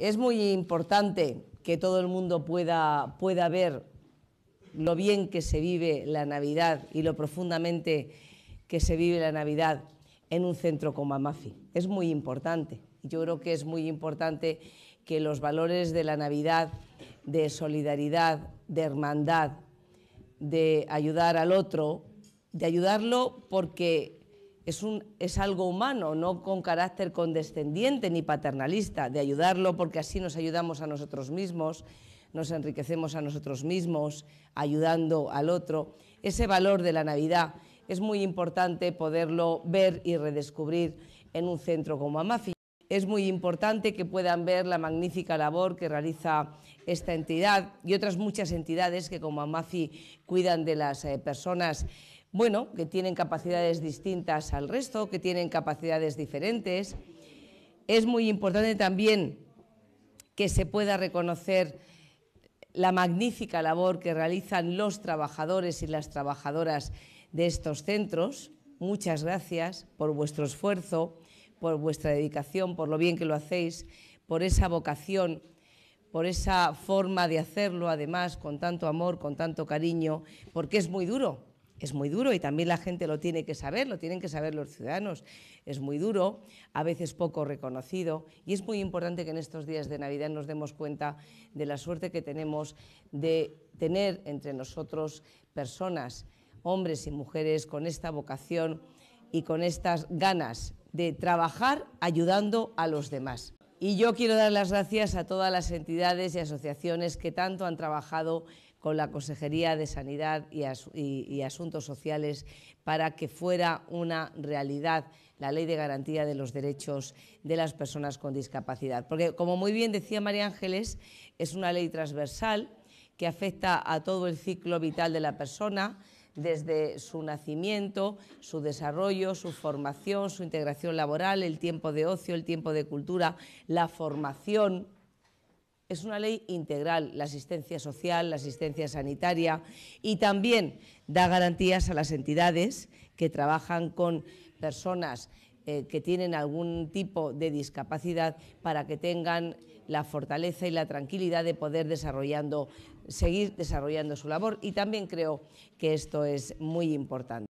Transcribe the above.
Es muy importante que todo el mundo pueda, pueda ver lo bien que se vive la Navidad y lo profundamente que se vive la Navidad en un centro como Amafi. Es muy importante. Yo creo que es muy importante que los valores de la Navidad, de solidaridad, de hermandad, de ayudar al otro, de ayudarlo porque es, algo humano, no con carácter condescendiente ni paternalista, de ayudarlo porque así nos ayudamos a nosotros mismos, nos enriquecemos a nosotros mismos, ayudando al otro. Ese valor de la Navidad es muy importante poderlo ver y redescubrir en un centro como Amafi. Es muy importante que puedan ver la magnífica labor que realiza esta entidad y otras muchas entidades que como Amafi cuidan de las eh, personas bueno, que tienen capacidades distintas al resto, que tienen capacidades diferentes. Es muy importante también que se pueda reconocer la magnífica labor que realizan los trabajadores y las trabajadoras de estos centros. Muchas gracias por vuestro esfuerzo, por vuestra dedicación, por lo bien que lo hacéis, por esa vocación, por esa forma de hacerlo, además, con tanto amor, con tanto cariño, porque es muy duro es muy duro y también la gente lo tiene que saber, lo tienen que saber los ciudadanos. Es muy duro, a veces poco reconocido y es muy importante que en estos días de Navidad nos demos cuenta de la suerte que tenemos de tener entre nosotros personas, hombres y mujeres, con esta vocación y con estas ganas de trabajar ayudando a los demás. Y yo quiero dar las gracias a todas las entidades y asociaciones que tanto han trabajado con la Consejería de Sanidad y, Asuntos Sociales para que fuera una realidad la Ley de Garantía de los Derechos de las Personas con Discapacidad. Porque, como muy bien decía María Ángeles, es una ley transversal que afecta a todo el ciclo vital de la persona, desde su nacimiento, su desarrollo, su formación, su integración laboral, el tiempo de ocio, el tiempo de cultura, la formación. Es una ley integral, la asistencia social, la asistencia sanitaria y también da garantías a las entidades que trabajan con personas eh, que tienen algún tipo de discapacidad para que tengan la fortaleza y la tranquilidad de poder desarrollando, seguir desarrollando su labor. Y también creo que esto es muy importante.